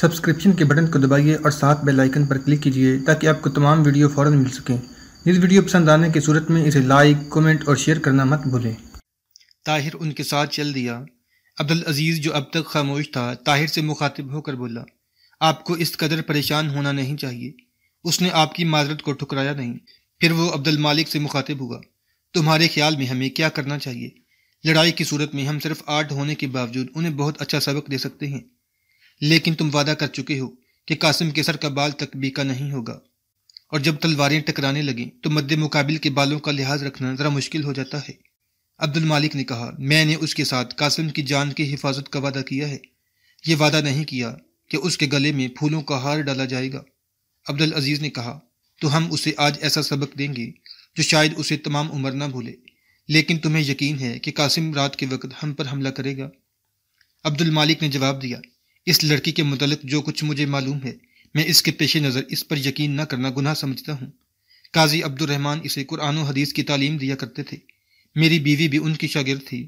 subscription के button को दबाइए और साथ बेल आइकन पर क्लिक कीजिए ताकि आपको तमाम वीडियो फ़ौर मिल सकें इस वीडियो पसंद आने की सूरत में इसे लाइक कमेंट और शेयर करना मत भूलें ताहिर उनके साथ चल दिया अब्दुल अजीज़ जो अब तक खामोश था ताहिर से मुखातिब होकर बोला आपको इस कदर परेशान होना नहीं चाहिए उसने आपकी माजरत को ठुकराया नहीं फिर वो अब्दुल मालिक से मुखातिब हुआ तुम्हारे ख्याल में हमें क्या करना चाहिए लड़ाई की सूरत में हम सिर्फ आठ होने के बावजूद उन्हें बहुत अच्छा सबक दे सकते हैं लेकिन तुम वादा कर चुके हो कि कासिम केसर का बाल तक बीका नहीं होगा और जब तलवारें टकराने लगें तो मद्द मुकाबिल के बालों का लिहाज रखना ज़रा मुश्किल हो जाता है अब्दुल मालिक ने कहा मैंने उसके साथ कासिम की जान की हिफाजत का वादा किया है ये वादा नहीं किया कि उसके गले में फूलों का हार डाला जाएगा अब्दुल अजीज़ ने कहा तो हम उसे आज ऐसा सबक देंगे जो शायद उसे तमाम उम्र ना भूले लेकिन तुम्हें यकीन है कि कासिम रात के वक्त हम पर हमला करेगा अब्दुल मालिक ने जवाब दिया इस लड़की के मुतलक जो कुछ मुझे मालूम है मैं इसके पेश नज़र इस पर यकीन न करना गुनाह समझता हूँ काजी अब्दुलरहमान इसे कुरान हदीस की तालीम दिया करते थे मेरी बीवी भी उनकी शागिर थी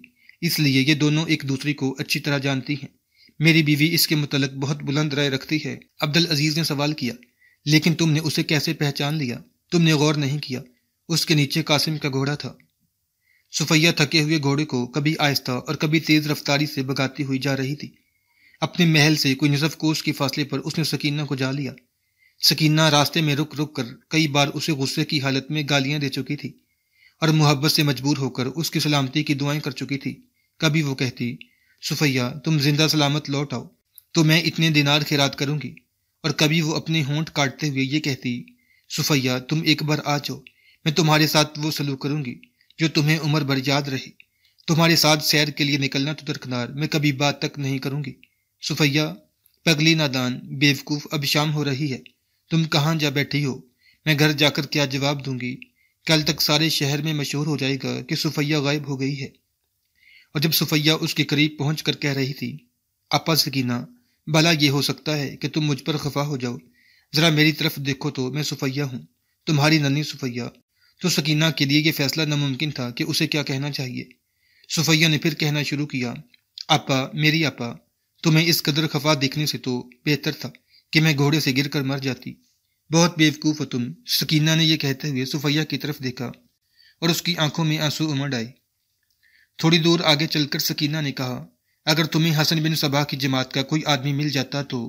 इसलिए ये दोनों एक दूसरे को अच्छी तरह जानती हैं मेरी बीवी इसके मुतलक बहुत बुलंद राय रखती है अब्दुल अजीज़ ने सवाल किया लेकिन तुमने उसे कैसे पहचान लिया तुमने गौर नहीं किया उसके नीचे कासिम का घोड़ा था सुफैया थके हुए घोड़े को कभी आहिस्ता और कभी तेज़ रफ्तारी से भगाती हुई जा रही थी अपने महल से कोई नजफ़ कोश के फासले पर उसने सकीना को जा लिया सकीना रास्ते में रुक रुक कर कई बार उसे गुस्से की हालत में गालियां दे चुकी थी और मोहब्बत से मजबूर होकर उसकी सलामती की दुआएं कर चुकी थी कभी वो कहती सुफैया तुम जिंदा सलामत लौट आओ तो मैं इतने दिनार खैरात करूंगी और कभी वो अपने होंठ काटते हुए ये कहती सुफैया तुम एक बार आ जाओ मैं तुम्हारे साथ वो सलूक करूंगी जो तुम्हें उम्र भर याद रहे तुम्हारे साथ सैर के लिए निकलना तो दरकनार मैं कभी बात तक नहीं करूंगी सुफैया पगली नादान बेवकूफ अब शाम हो रही है तुम कहाँ जा बैठी हो मैं घर जाकर क्या जवाब दूंगी कल तक सारे शहर में मशहूर हो जाएगा कि सुफैया गायब हो गई है और जब सुफैया उसके करीब पहुंच कर कह रही थी आपा सकीना भला ये हो सकता है कि तुम मुझ पर खफा हो जाओ ज़रा मेरी तरफ देखो तो मैं सुफैया हूँ तुम्हारी नन्नी सुफैया तो सकीना के लिए यह फैसला नामुमकिन था कि उसे क्या कहना चाहिए सुफैया ने फिर कहना शुरू किया आपा मेरी आपा तुम्हें इस कदर खफा देखने से तो बेहतर था कि मैं घोड़े से गिरकर मर जाती बहुत बेवकूफ़ हो तुम सकीना ने यह कहते हुए सुफैया की तरफ देखा और उसकी आंखों में आंसू उमड़ आए थोड़ी दूर आगे चलकर सकीना ने कहा अगर तुम्हें हसन बिन सबाह की जमात का कोई आदमी मिल जाता तो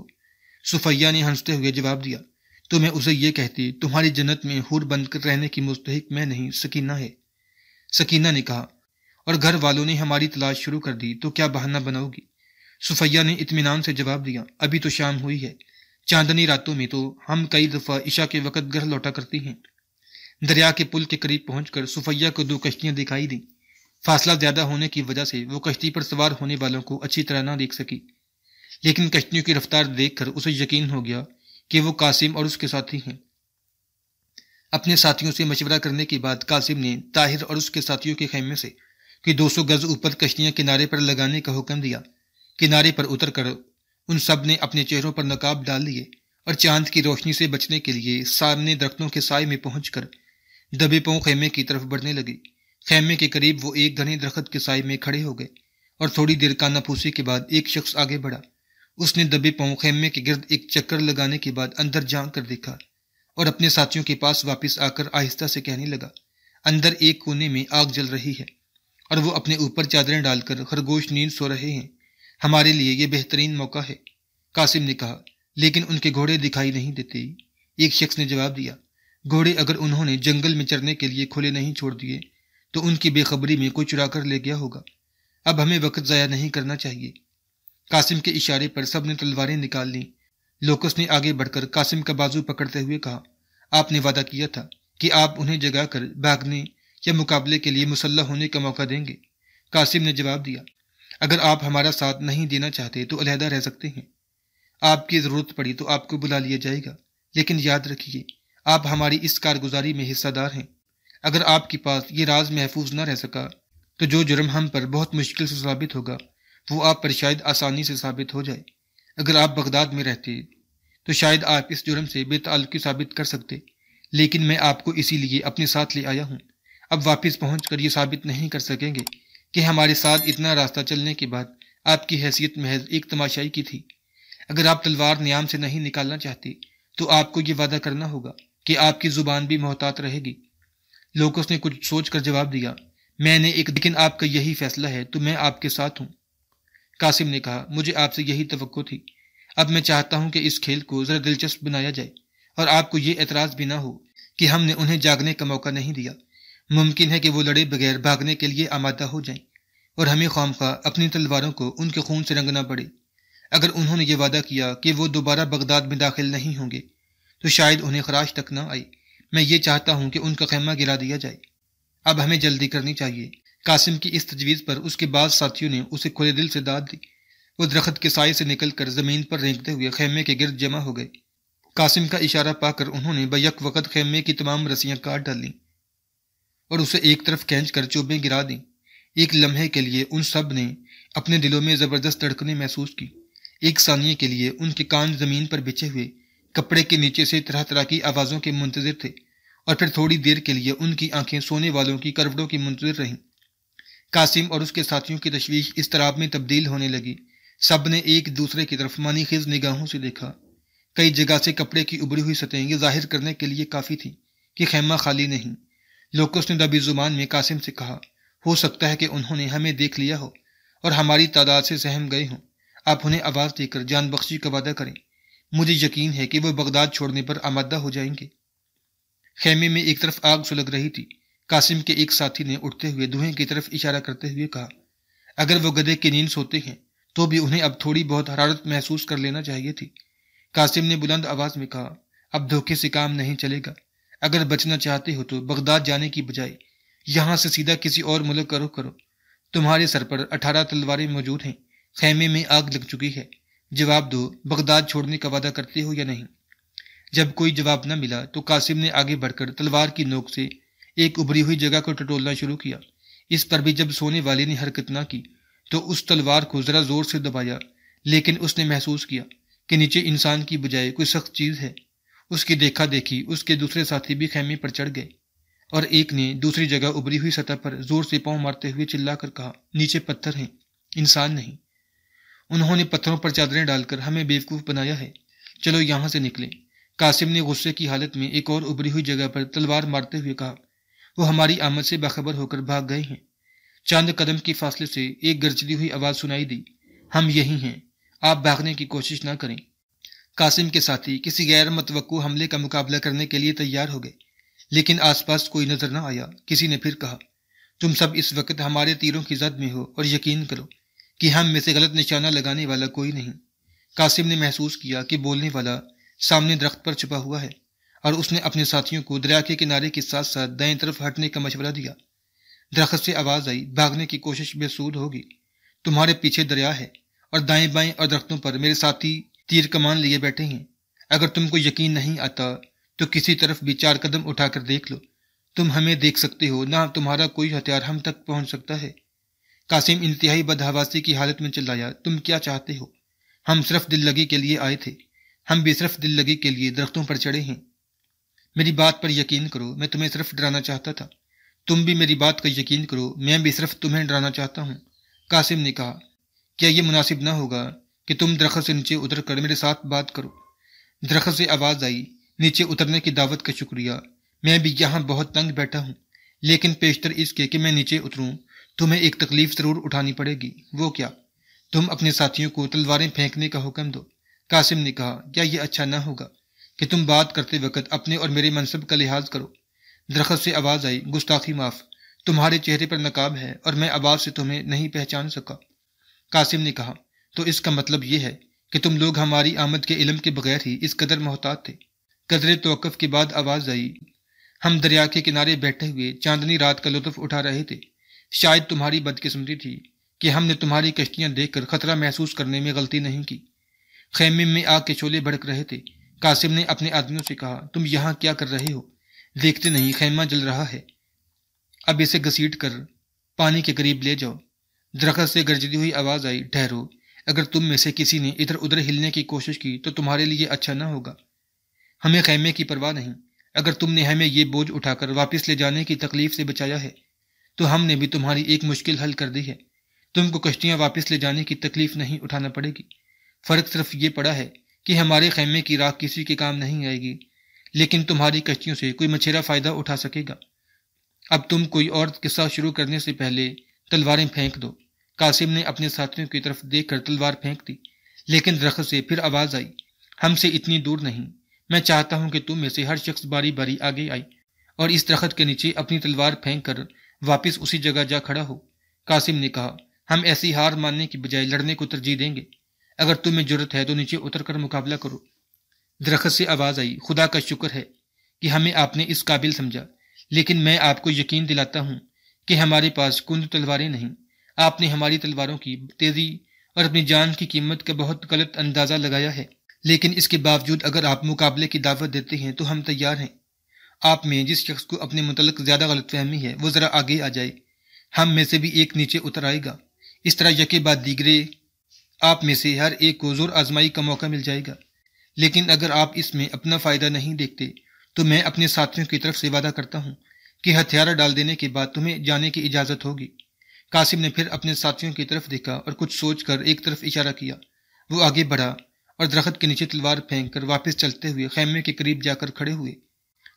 सुफैया ने हंसते हुए जवाब दिया तो मैं उसे यह कहती तुम्हारी जन्नत में हूर बनकर रहने की मुस्तक मैं नहीं सकीना है सकीना ने कहा और घर वालों ने हमारी तलाश शुरू कर दी तो क्या बहाना बनाओगी सुफैया ने इतमान से जवाब दिया अभी तो शाम हुई है चांदनी रातों में तो हम कई दफा ईशा के वक़्त घर लौटा करती हैं दरिया के पुल के करीब पहुंचकर सुफैया को दो कश्तियां दिखाई दी फासला ज्यादा होने की वजह से वो कश्ती पर सवार होने वालों को अच्छी तरह ना देख सकी लेकिन कश्तियों की रफ्तार देखकर उसे यकीन हो गया कि वो कासिम और उसके साथी हैं अपने साथियों से मशवरा करने के बाद कासिम ने ताहिर और उसके साथियों के खेमे से कि 200 गज ऊपर कश्तियां किनारे पर लगाने का हुक्म दिया किनारे पर उतर कर उन सब ने अपने चेहरों पर नकाब डाल लिए और चांद की रोशनी से बचने के लिए सामने दरख्तों के साय में पहुंचकर कर दबे पाँव खेमे की तरफ बढ़ने लगी खेमे के करीब वो एक घने दरख्त के साय में खड़े हो गए और थोड़ी देर फूसी के बाद एक शख्स आगे बढ़ा उसने दबे पाँव खेमे के गिर्द एक चक्कर लगाने के बाद अंदर झांक कर देखा और अपने साथियों के पास वापस आकर आहिस्ता से कहने लगा अंदर एक कोने में आग जल रही है और वो अपने ऊपर चादरें डालकर खरगोश नींद सो रहे हैं हमारे लिए ये बेहतरीन मौका है कासिम ने कहा लेकिन उनके घोड़े दिखाई नहीं देते एक शख्स ने जवाब दिया घोड़े अगर उन्होंने जंगल में चरने के लिए खुले नहीं छोड़ दिए तो उनकी बेखबरी में कोई चुरा कर ले गया होगा अब हमें वक्त ज़ाया नहीं करना चाहिए कासिम के इशारे पर सब ने तलवारें निकाल ली लोकस ने आगे बढ़कर कासिम का बाजू पकड़ते हुए कहा आपने वादा किया था कि आप उन्हें जगाकर भागने या मुकाबले के लिए मुसल्ला होने का मौका देंगे कासिम ने जवाब दिया अगर आप हमारा साथ नहीं देना चाहते तो अलहदा रह सकते हैं आपकी ज़रूरत पड़ी तो आपको बुला लिया जाएगा लेकिन याद रखिए आप हमारी इस कारगुजारी में हिस्सादार हैं अगर आपके पास ये राज महफूज ना रह सका तो जो जुर्म हम पर बहुत मुश्किल से साबित होगा वो आप पर शायद आसानी से साबित हो जाए अगर आप बगदाद में रहते तो शायद आप इस जुर्म से बेतालकी साबित कर सकते लेकिन मैं आपको इसीलिए अपने साथ ले आया हूँ अब वापस पहुँच कर ये साबित नहीं कर सकेंगे कि हमारे साथ इतना रास्ता चलने के बाद आपकी हैसियत महज एक तमाशाई की थी अगर आप तलवार नियाम से नहीं निकालना चाहते तो आपको ये वादा करना होगा कि आपकी जुबान भी मोहतात रहेगी लोकस ने कुछ सोच कर जवाब दिया मैंने एक लेकिन आपका यही फैसला है तो मैं आपके साथ हूं कासिम ने कहा मुझे आपसे यही तो थी अब मैं चाहता हूं कि इस खेल को ज़रा दिलचस्प बनाया जाए और आपको ये एतराज़ भी ना हो कि हमने उन्हें जागने का मौका नहीं दिया मुमकिन है कि वो लड़े बगैर भागने के लिए आमादा हो जाएं और हमें खाम खा अपनी तलवारों को उनके खून से रंगना पड़े अगर उन्होंने ये वादा किया कि वो दोबारा बगदाद में दाखिल नहीं होंगे तो शायद उन्हें खराश तक ना आई मैं ये चाहता हूं कि उनका खेमा गिरा दिया जाए अब हमें जल्दी करनी चाहिए कासिम की इस तजवीज़ पर उसके बाद साथियों ने उसे खुले दिल से दाद दी वो दरख्त के साय से निकलकर ज़मीन पर रेंगते हुए खेमे के गिरद जमा हो गए कासिम का इशारा पाकर उन्होंने बक वक़्त खेमे की तमाम रस्सियाँ काट डालीं और उसे एक तरफ खींच कर चोबें गिरा दी एक लम्हे के लिए उन सब ने अपने दिलों में जबरदस्त धड़कने महसूस की एक सानिए के लिए उनके कान जमीन पर बिछे हुए कपड़े के नीचे से तरह तरह की आवाज़ों के मुंतजर थे और फिर थोड़ी देर के लिए उनकी आंखें सोने वालों की करवटों की मुंतजर रहीं कासिम और उसके साथियों की तशवीश इस तराब में तब्दील होने लगी सब ने एक दूसरे की तरफ मानी खेज निगाहों से देखा कई जगह से कपड़े की उबरी हुई सतहें जाहिर करने के लिए काफ़ी थी कि खेमा खाली नहीं लोकस ने दबी जुबान में कासिम से कहा हो सकता है कि उन्होंने हमें देख लिया हो और हमारी तादाद से सहम गए हों आप उन्हें आवाज़ देकर जान बख्शी का वादा करें मुझे यकीन है कि वह बगदाद छोड़ने पर आमादा हो जाएंगे खेमे में एक तरफ आग सुलग रही थी कासिम के एक साथी ने उठते हुए धुएं की तरफ इशारा करते हुए कहा अगर वह गधे की नींद सोते हैं तो भी उन्हें अब थोड़ी बहुत हरारत महसूस कर लेना चाहिए थी कासिम ने बुलंद आवाज में कहा अब धोखे से काम नहीं चलेगा अगर बचना चाहते हो तो बगदाद जाने की बजाय यहां से सीधा किसी और मुल्क करो करो तुम्हारे सर पर अठारह तलवारें मौजूद हैं खेमे में आग लग चुकी है जवाब दो बगदाद छोड़ने का वादा करते हो या नहीं जब कोई जवाब न मिला तो कासिम ने आगे बढ़कर तलवार की नोक से एक उभरी हुई जगह को टटोलना शुरू किया इस पर भी जब सोने वाले ने हरकत ना की तो उस तलवार को ज़रा ज़ोर से दबाया लेकिन उसने महसूस किया कि नीचे इंसान की बजाय कोई सख्त चीज़ है उसकी देखा देखी उसके दूसरे साथी भी खेमे पर चढ़ गए और एक ने दूसरी जगह उभरी हुई सतह पर जोर से पांव मारते हुए चिल्लाकर कहा नीचे पत्थर हैं इंसान नहीं उन्होंने पत्थरों पर चादरें डालकर हमें बेवकूफ बनाया है चलो यहां से निकले कासिम ने गुस्से की हालत में एक और उभरी हुई जगह पर तलवार मारते हुए कहा वो हमारी आमद से बाखबर होकर भाग गए हैं चांद कदम के फासले से एक गरजती हुई आवाज सुनाई दी हम यही हैं आप भागने की कोशिश ना करें कासिम के साथी किसी गैर मतवक़ हमले का मुकाबला करने के लिए तैयार हो गए लेकिन आसपास कोई नजर न आया किसी ने फिर कहा तुम सब इस वक्त हमारे तीरों की जद में हो और यकीन करो कि हम में से गलत निशाना लगाने वाला कोई नहीं कासिम ने महसूस किया कि बोलने वाला सामने दरख्त पर छुपा हुआ है और उसने अपने साथियों को दरिया के किनारे के साथ साथ दाएं तरफ हटने का मशवरा दिया दरख्त से आवाज आई भागने की कोशिश बेसूद होगी तुम्हारे पीछे दरिया है और दाएं बाएं और दरख्तों पर मेरे साथी तीर कमान लिए बैठे हैं अगर तुमको यकीन नहीं आता तो किसी तरफ भी चार कदम उठाकर देख लो तुम हमें देख सकते हो ना तुम्हारा कोई हथियार हम तक पहुंच सकता है कासिम इंतहाई बदहवासी की हालत में चिल्लाया तुम क्या चाहते हो हम सिर्फ दिल लगी के लिए आए थे हम भी सिर्फ दिल लगी के लिए दरख्तों पर चढ़े हैं मेरी बात पर यकीन करो मैं तुम्हें सिर्फ डराना चाहता था तुम भी मेरी बात का यकीन करो मैं भी सिर्फ तुम्हें डराना चाहता हूँ कासिम ने कहा क्या ये मुनासिब ना होगा कि तुम दरख्त से नीचे उतर कर मेरे साथ बात करो दरख्त से आवाज़ आई नीचे उतरने की दावत का शुक्रिया मैं भी यहाँ बहुत तंग बैठा हूँ लेकिन पेशतर इसके कि मैं नीचे उतरूँ तुम्हें एक तकलीफ ज़रूर उठानी पड़ेगी वो क्या तुम अपने साथियों को तलवारें फेंकने का हुक्म दो कासिम ने कहा क्या यह अच्छा ना होगा कि तुम बात करते वक्त अपने और मेरे मनसब का लिहाज करो दरख्त से आवाज़ आई गुस्ताखी माफ़ तुम्हारे चेहरे पर नकाब है और मैं आवाज़ से तुम्हें नहीं पहचान सका कासिम ने कहा तो इसका मतलब यह है कि तुम लोग हमारी आमद के इलम के बगैर ही इस कदर मोहतात थे कदर तोकफ के बाद आवाज़ आई हम दरिया के किनारे बैठे हुए चांदनी रात का लुत्फ उठा रहे थे शायद तुम्हारी बदकिस्मती थी कि हमने तुम्हारी कश्तियां देखकर खतरा महसूस करने में गलती नहीं की खैमे में आग के छोले भड़क रहे थे कासिम ने अपने आदमियों से कहा तुम यहां क्या कर रहे हो देखते नहीं खेमा जल रहा है अब इसे घसीट कर पानी के करीब ले जाओ दरखत से गरजती हुई आवाज़ आई ठहरो अगर तुम में से किसी ने इधर उधर हिलने की कोशिश की तो तुम्हारे लिए अच्छा ना होगा हमें खैमे की परवाह नहीं अगर तुमने हमें ये बोझ उठाकर वापस ले जाने की तकलीफ से बचाया है तो हमने भी तुम्हारी एक मुश्किल हल कर दी है तुमको कश्तियां वापस ले जाने की तकलीफ नहीं उठाना पड़ेगी फर्क सिर्फ ये पड़ा है कि हमारे खैमे की राख किसी के काम नहीं आएगी लेकिन तुम्हारी कश्तियों से कोई मछेरा फायदा उठा सकेगा अब तुम कोई और किस्सा शुरू करने से पहले तलवारें फेंक दो कासिम ने अपने साथियों की तरफ देख कर तलवार फेंक दी लेकिन दरख्त से फिर आवाज आई हमसे इतनी दूर नहीं मैं चाहता हूं कि तुम में से हर शख्स बारी बारी आगे आई और इस दरख्त के नीचे अपनी तलवार फेंक कर वापिस उसी जगह जा खड़ा हो कासिम ने कहा हम ऐसी हार मानने की बजाय लड़ने को तरजीह देंगे अगर तुम्हें जरूरत है तो नीचे उतर कर मुकाबला करो दरख्त से आवाज आई खुदा का शुक्र है कि हमें आपने इस काबिल समझा लेकिन मैं आपको यकीन दिलाता हूं कि हमारे पास कुंद तलवारें नहीं आपने हमारी तलवारों की तेजी और अपनी जान की कीमत का बहुत गलत अंदाजा लगाया है लेकिन इसके बावजूद अगर आप मुकाबले की दावत देते हैं तो हम तैयार हैं आप में जिस शख्स को अपने मुतलक ज़्यादा गलतफहमी है वो ज़रा आगे आ जाए हम में से भी एक नीचे उतर आएगा इस तरह यके बाद दीगरे आप में से हर एक को जोर आजमाई का मौका मिल जाएगा लेकिन अगर आप इसमें अपना फ़ायदा नहीं देखते तो मैं अपने साथियों की तरफ से वादा करता हूँ कि हथियारा डाल देने के बाद तुम्हें जाने की इजाज़त होगी कासिम ने फिर अपने साथियों की तरफ देखा और कुछ सोचकर एक तरफ इशारा किया वो आगे बढ़ा और दरख्त के नीचे तलवार फेंक कर वापस चलते हुए खेमे के करीब जाकर खड़े हुए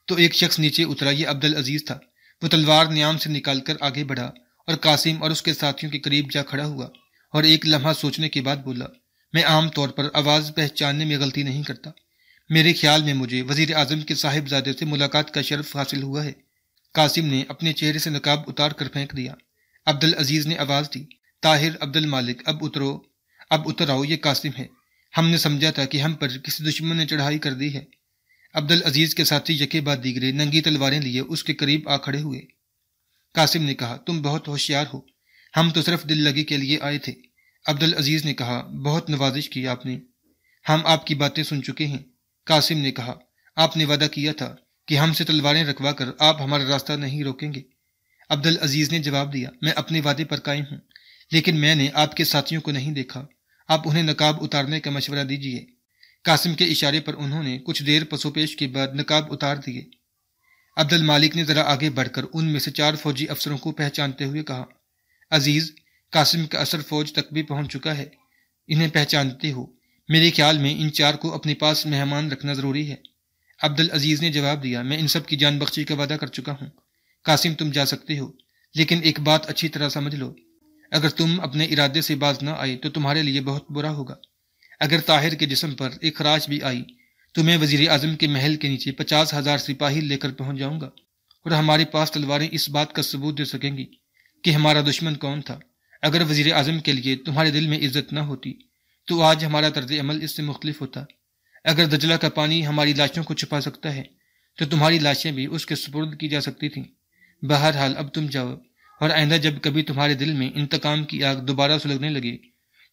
तो एक शख्स नीचे उतरा यह अब्दुल अजीज था वो तलवार न्याम से निकालकर आगे बढ़ा और कासिम और उसके साथियों के करीब जा खड़ा हुआ और एक लम्हा सोचने के बाद बोला मैं आम तौर पर आवाज़ पहचानने में गलती नहीं करता मेरे ख्याल में मुझे वजीर आजम के साहिबजादे से मुलाकात का शर्फ हासिल हुआ है कासिम ने अपने चेहरे से नकाब उतार कर फेंक दिया अब्दुल अजीज ने आवाज दी ताहिर अब्दुल मालिक अब उतरो अब उतर आओ ये कासिम है हमने समझा था कि हम पर किसी दुश्मन ने चढ़ाई कर दी है अब्दुल अजीज के साथी यके बाद दीगरे नंगी तलवारें लिए उसके करीब आ खड़े हुए कासिम ने कहा तुम बहुत होशियार हो हम तो सिर्फ दिल लगी के लिए आए थे अब्दुल अजीज ने कहा बहुत नवाजिश की आपने हम आपकी बातें सुन चुके हैं कासिम ने कहा आपने वादा किया था कि हमसे तलवारें रखवा कर आप हमारा रास्ता नहीं रोकेंगे अब्दुल अजीज ने जवाब दिया मैं अपने वादे पर कायम हूँ लेकिन मैंने आपके साथियों को नहीं देखा आप उन्हें नकाब उतारने का मशवरा दीजिए कासिम के इशारे पर उन्होंने कुछ देर पसोपेश के बाद नकाब उतार दिए अब्दुल मालिक ने जरा आगे बढ़कर उनमें से चार फौजी अफसरों को पहचानते हुए कहा अजीज कासिम का असर फौज तक भी पहुंच चुका है इन्हें पहचानते हो मेरे ख्याल में इन चार को अपने पास मेहमान रखना जरूरी है अब्दुल अजीज ने जवाब दिया मैं इन सब की जान बख्शी का वादा कर चुका हूँ कासिम तुम जा सकते हो लेकिन एक बात अच्छी तरह समझ लो अगर तुम अपने इरादे से बाज ना आए तो तुम्हारे लिए बहुत बुरा होगा अगर ताहिर के जिसम पर एक खराश भी आई तो मैं वजीर अजम के महल के नीचे पचास हजार सिपाही लेकर पहुंच जाऊंगा और हमारे पास तलवारें इस बात का सबूत दे सकेंगी कि हमारा दुश्मन कौन था अगर वजीर अजम के लिए तुम्हारे दिल में इज्जत ना होती तो आज हमारा तर्ज अमल इससे मुख्तलिफ होता अगर दजला का पानी हमारी लाशों को छुपा सकता है तो तुम्हारी लाशें भी उसके सुपुर्द की जा सकती थीं बहरहाल अब तुम जाओ और आइंदा जब कभी तुम्हारे दिल में इंतकाम की आग दोबारा सुलगने लगे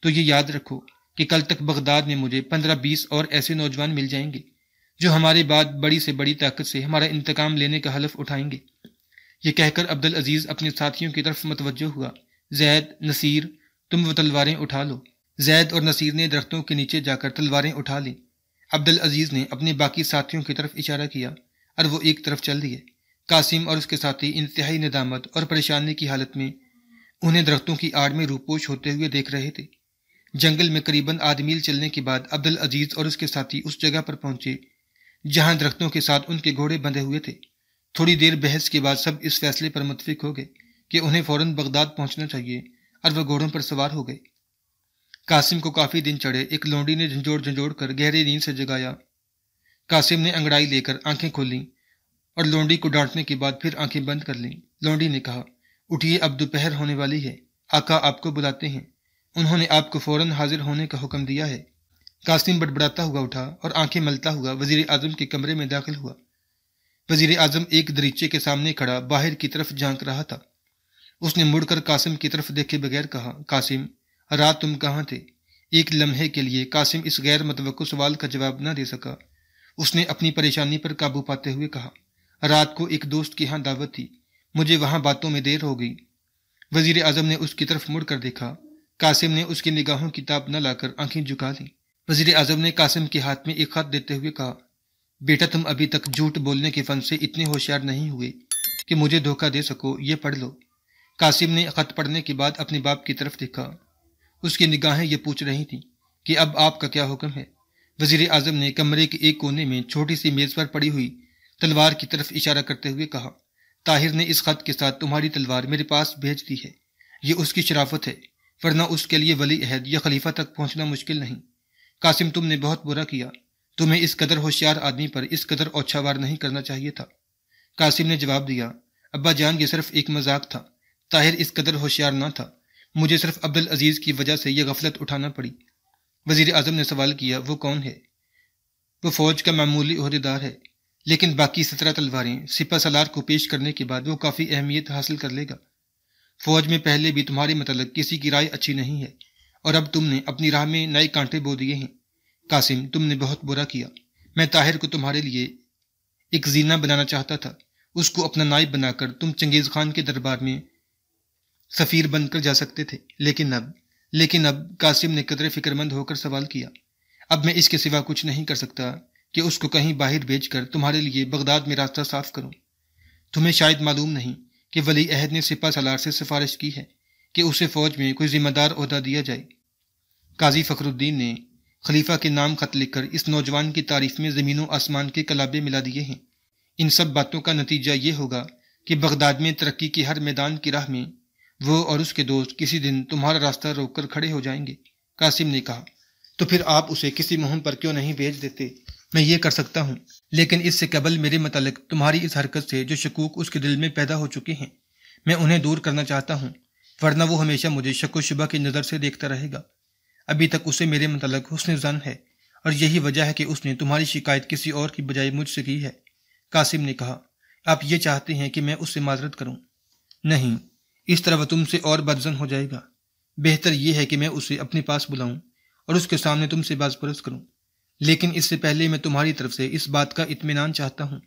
तो ये याद रखो कि कल तक बगदाद में मुझे पंद्रह बीस और ऐसे नौजवान मिल जाएंगे जो हमारे बाद बड़ी से बड़ी ताकत से हमारा इंतकाम लेने का हलफ उठाएंगे ये कहकर अब्दुल अजीज अपने साथियों की तरफ मतवजो हुआ जैद नसीर तुम वो तलवारें उठा लो जैद और नसीर ने दरख्तों के नीचे जाकर तलवारें उठा ली अब्दुल अजीज ने अपने बाकी साथियों की तरफ इशारा किया और वो एक तरफ चल दिए कासिम और उसके साथी इंतहाई नदामत और परेशानी की हालत में उन्हें दरख्तों की आड़ में रूपोश होते हुए देख रहे थे जंगल में करीबन आध मील चलने के बाद अब्दुल अजीज और उसके साथी उस जगह पर पहुंचे जहां दरख्तों के साथ उनके घोड़े बंधे हुए थे थोड़ी देर बहस के बाद सब इस फैसले पर मुतफिक हो गए कि उन्हें फौरन बगदाद पहुंचना चाहिए और वह घोड़ों पर सवार हो गए कासिम को काफी दिन चढ़े एक लौंडी ने झंझोड़ झंझोड़ कर गहरी नींद से जगाया कासिम ने अंगड़ाई लेकर आंखें खोलीं और लोंडी को डांटने के बाद फिर आंखें बंद कर लीं लोंडी ने कहा उठिए अब दोपहर होने वाली है आका आपको बुलाते हैं उन्होंने आपको फौरन हाजिर होने का हुक्म दिया है कासिम बड़बड़ाता हुआ उठा और आंखें मलता हुआ वजीर आजम के कमरे में दाखिल हुआ वजीर आजम एक दरीचे के सामने खड़ा बाहर की तरफ झांक रहा था उसने मुड़कर कासिम की तरफ देखे बगैर कहा कासिम रात तुम कहाँ थे एक लम्हे के लिए कासिम इस गैर मतवक़ सवाल का जवाब न दे सका उसने अपनी परेशानी पर काबू पाते हुए कहा रात को एक दोस्त के यहाँ दावत थी मुझे वहां बातों में देर हो गई वजीर आजम ने उसकी तरफ मुड़ कर देखा कासिम ने उसकी निगाहों की ताप न लाकर आंखें झुका ली वजीर आजम ने कासिम के हाथ में एक खत देते हुए कहा बेटा तुम अभी तक झूठ बोलने के फन से इतने होशियार नहीं हुए कि मुझे धोखा दे सको ये पढ़ लो कासिम ने खत पढ़ने के बाद अपने बाप की तरफ देखा उसकी निगाहें ये पूछ रही थीं कि अब आपका क्या हुक्म है वजीर आजम ने कमरे के एक कोने में छोटी सी मेज पर पड़ी हुई तलवार की तरफ इशारा करते हुए कहा ताहिर ने इस खत के साथ तुम्हारी तलवार मेरे पास भेज दी है ये उसकी शराफत है वरना उसके लिए वली अहद या खलीफा तक पहुंचना मुश्किल नहीं कासिम तुमने बहुत बुरा किया तुम्हें इस कदर होशियार आदमी पर इस कदर ओछावार नहीं करना चाहिए था कासिम ने जवाब दिया अब्बा जान ये सिर्फ एक मजाक था ताहिर इस कदर होशियार ना था मुझे सिर्फ अब्दुल अजीज की वजह से यह गफलत उठाना पड़ी वजीर आजम ने सवाल किया वो कौन है वो फौज का मामूली अहदेदार है लेकिन बाकी सत्रह तलवारें सिपा सलार को पेश करने के बाद वो काफ़ी अहमियत हासिल कर लेगा फौज में पहले भी तुम्हारे मतलब किसी की राय अच्छी नहीं है और अब तुमने अपनी राह में नए कांटे बो दिए हैं कासिम तुमने बहुत बुरा किया मैं ताहिर को तुम्हारे लिए एक जीना बनाना चाहता था उसको अपना नाइब बनाकर तुम चंगेज़ खान के दरबार में सफ़ीर बनकर जा सकते थे लेकिन अब लेकिन अब कासिम ने कदरे फिक्रमंद होकर सवाल किया अब मैं इसके सिवा कुछ नहीं कर सकता कि उसको कहीं बाहर भेजकर तुम्हारे लिए बगदाद में रास्ता साफ करूं तुम्हें शायद मालूम नहीं कि वली अहद ने सिपा सलार से सिफारिश की है कि उसे फौज में कोई जिम्मेदार अहदा दिया जाए काजी फखरुद्दीन ने खलीफा के नाम खत लिखकर इस नौजवान की तारीफ में ज़मीनों आसमान के कलाबे मिला दिए हैं इन सब बातों का नतीजा ये होगा कि बगदाद में तरक्की के हर मैदान की राह में वो और उसके दोस्त किसी दिन तुम्हारा रास्ता रोककर खड़े हो जाएंगे कासिम ने कहा तो फिर आप उसे किसी मुहिम पर क्यों नहीं भेज देते मैं ये कर सकता हूँ लेकिन इससे कबल मेरे मतलब तुम्हारी इस हरकत से जो शकूक उसके दिल में पैदा हो चुके हैं मैं उन्हें दूर करना चाहता हूँ वरना वो हमेशा मुझे व शुबा की नज़र से देखता रहेगा अभी तक उसे मेरे मतलब हुसन जन है और यही वजह है कि उसने तुम्हारी शिकायत किसी और की बजाय मुझसे की है कासिम ने कहा आप ये चाहते हैं कि मैं उससे माजरत करूं नहीं इस तरह वह तुमसे और बदजन हो जाएगा बेहतर यह है कि मैं उसे अपने पास बुलाऊं और उसके सामने तुमसे बाजपरस करूँ लेकिन इससे पहले मैं तुम्हारी तरफ से इस बात का इत्मीनान चाहता हूँ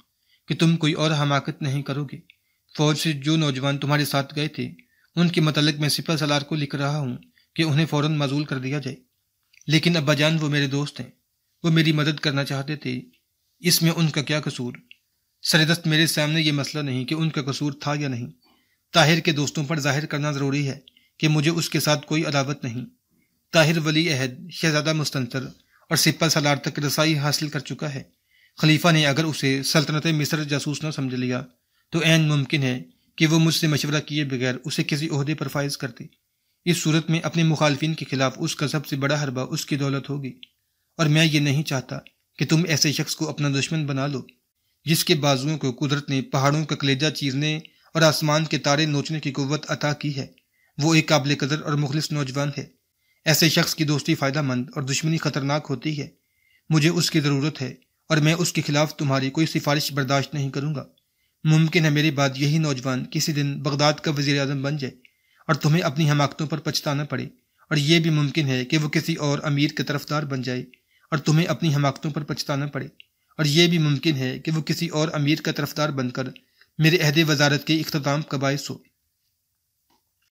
कि तुम कोई और हमाकत नहीं करोगे फौज से जो नौजवान तुम्हारे साथ गए थे उनके मतलब मैं सिपा सलार को लिख रहा हूँ कि उन्हें फ़ौरन मजूल कर दिया जाए लेकिन अब्बाजान वो मेरे दोस्त हैं वो मेरी मदद करना चाहते थे इसमें उनका क्या कसूर सरदस्त मेरे सामने ये मसला नहीं कि उनका कसूर था या नहीं ताहिर के दोस्तों पर जाहिर करना ज़रूरी है कि मुझे उसके साथ कोई अदावत नहीं ताहिर वली अहद शहजादा मुस्तंतर और सिपल सलार तक रसाई हासिल कर चुका है खलीफा ने अगर उसे सल्तनत मिस्र जासूस न समझ लिया तो ऐन मुमकिन है कि वह मुझसे मशवरा किए बगैर उसे किसी अहदे पर फायज करते इस सूरत में अपने मुखालफिन के खिलाफ उसका सबसे बड़ा हरबा उसकी दौलत होगी और मैं ये नहीं चाहता कि तुम ऐसे शख्स को अपना दुश्मन बना लो जिसके बाजुओं को कुदरत ने पहाड़ों का कलेजा चीरने और आसमान के तारे नोचने की कुत अता की है वो एक काबिल कदर और मुखलिस नौजवान है ऐसे शख्स की दोस्ती फ़ायदा मंद और दुश्मनी खतरनाक होती है मुझे उसकी ज़रूरत है और मैं उसके खिलाफ तुम्हारी कोई सिफारिश बर्दाश्त नहीं करूँगा मुमकिन है मेरी बात यही नौजवान किसी दिन बगदाद का वजीर अजम बन जाए और तुम्हें अपनी हमाकतों पर पछताना पड़े और यह भी मुमकिन है कि वह किसी और अमीर के तरफदार बन जाए और तुम्हें अपनी हमाकतों पर पछताना पड़े और यह भी मुमकिन है कि वह किसी और अमीर का तरफदार बनकर मेरे अहद वजारत के अख्ताम का बायस हो